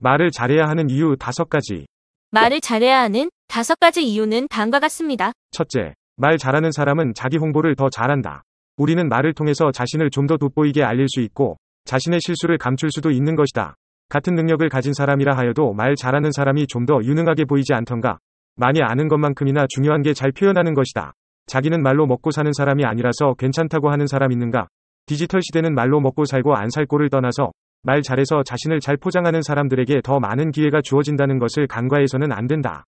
말을 잘해야 하는 이유 다섯 가지. 말을 잘해야 하는 다섯 가지 이유는 다음과 같습니다. 첫째, 말 잘하는 사람은 자기 홍보를 더 잘한다. 우리는 말을 통해서 자신을 좀 더 돋보이게 알릴 수 있고 자신의 실수를 감출 수도 있는 것이다. 같은 능력을 가진 사람이라 하여도 말 잘하는 사람이 좀 더 유능하게 보이지 않던가. 많이 아는 것만큼이나 중요한 게 잘 표현하는 것이다. 자기는 말로 먹고 사는 사람이 아니라서 괜찮다고 하는 사람 있는가? 디지털 시대는 말로 먹고 살고 안 살 꼴을 떠나서 말 잘해서 자신을 잘 포장하는 사람들에게 더 많은 기회가 주어진다는 것을 간과해서는 안 된다.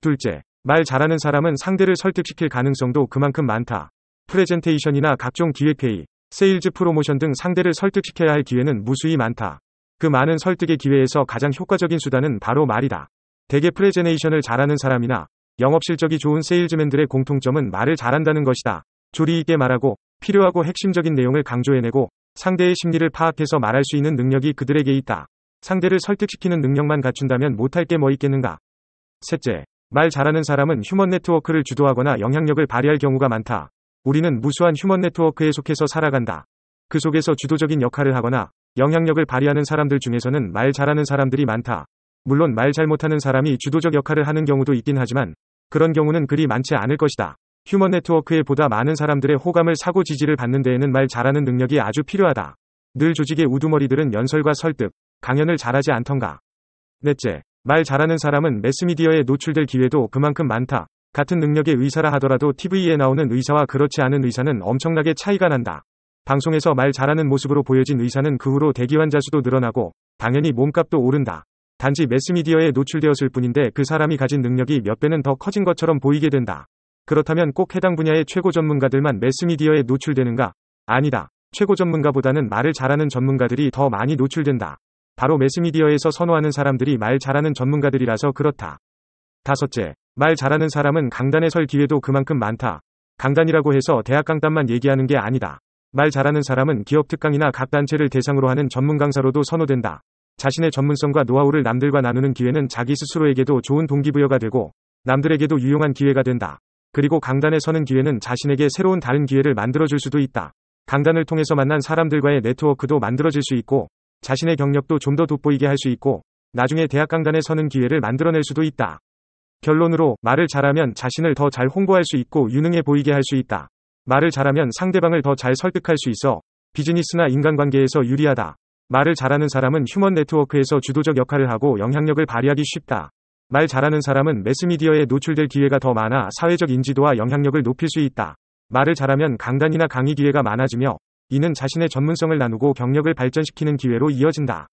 둘째, 말 잘하는 사람은 상대를 설득시킬 가능성도 그만큼 많다. 프레젠테이션이나 각종 기획회의, 세일즈 프로모션 등 상대를 설득시켜야 할 기회는 무수히 많다. 그 많은 설득의 기회에서 가장 효과적인 수단은 바로 말이다. 대개 프레젠테이션을 잘하는 사람이나 영업 실적이 좋은 세일즈맨들의 공통점은 말을 잘한다는 것이다. 조리 있게 말하고 필요하고 핵심적인 내용을 강조해내고 상대의 심리를 파악해서 말할 수 있는 능력이 그들에게 있다. 상대를 설득시키는 능력만 갖춘다면 못할 게 뭐 있겠는가. 셋째, 말 잘하는 사람은 휴먼 네트워크를 주도하거나 영향력을 발휘할 경우가 많다. 우리는 무수한 휴먼 네트워크에 속해서 살아간다. 그 속에서 주도적인 역할을 하거나 영향력을 발휘하는 사람들 중에서는 말 잘하는 사람들이 많다. 물론 말 잘못하는 사람이 주도적 역할을 하는 경우도 있긴 하지만 그런 경우는 그리 많지 않을 것이다. 휴먼 네트워크에 보다 많은 사람들의 호감을 사고 지지를 받는 데에는 말 잘하는 능력이 아주 필요하다. 늘 조직의 우두머리들은 연설과 설득, 강연을 잘하지 않던가. 넷째, 말 잘하는 사람은 매스미디어에 노출될 기회도 그만큼 많다. 같은 능력의 의사라 하더라도 TV에 나오는 의사와 그렇지 않은 의사는 엄청나게 차이가 난다. 방송에서 말 잘하는 모습으로 보여진 의사는 그 후로 대기 환자 수도 늘어나고 당연히 몸값도 오른다. 단지 매스미디어에 노출되었을 뿐인데 그 사람이 가진 능력이 몇 배는 더 커진 것처럼 보이게 된다. 그렇다면 꼭 해당 분야의 최고 전문가들만 매스미디어에 노출되는가? 아니다. 최고 전문가보다는 말을 잘하는 전문가들이 더 많이 노출된다. 바로 매스미디어에서 선호하는 사람들이 말 잘하는 전문가들이라서 그렇다. 다섯째, 말 잘하는 사람은 강단에 설 기회도 그만큼 많다. 강단이라고 해서 대학 강단만 얘기하는 게 아니다. 말 잘하는 사람은 기업 특강이나 각 단체를 대상으로 하는 전문 강사로도 선호된다. 자신의 전문성과 노하우를 남들과 나누는 기회는 자기 스스로에게도 좋은 동기부여가 되고 남들에게도 유용한 기회가 된다. 그리고 강단에 서는 기회는 자신에게 새로운 다른 기회를 만들어줄 수도 있다. 강단을 통해서 만난 사람들과의 네트워크도 만들어질 수 있고 자신의 경력도 좀 더 돋보이게 할 수 있고 나중에 대학 강단에 서는 기회를 만들어낼 수도 있다. 결론으로 말을 잘하면 자신을 더 잘 홍보할 수 있고 유능해 보이게 할 수 있다. 말을 잘하면 상대방을 더 잘 설득할 수 있어 비즈니스나 인간관계에서 유리하다. 말을 잘하는 사람은 휴먼 네트워크에서 주도적 역할을 하고 영향력을 발휘하기 쉽다. 말 잘하는 사람은 매스미디어에 노출될 기회가 더 많아 사회적 인지도와 영향력을 높일 수 있다. 말을 잘하면 강단이나 강의 기회가 많아지며 이는 자신의 전문성을 나누고 경력을 발전시키는 기회로 이어진다.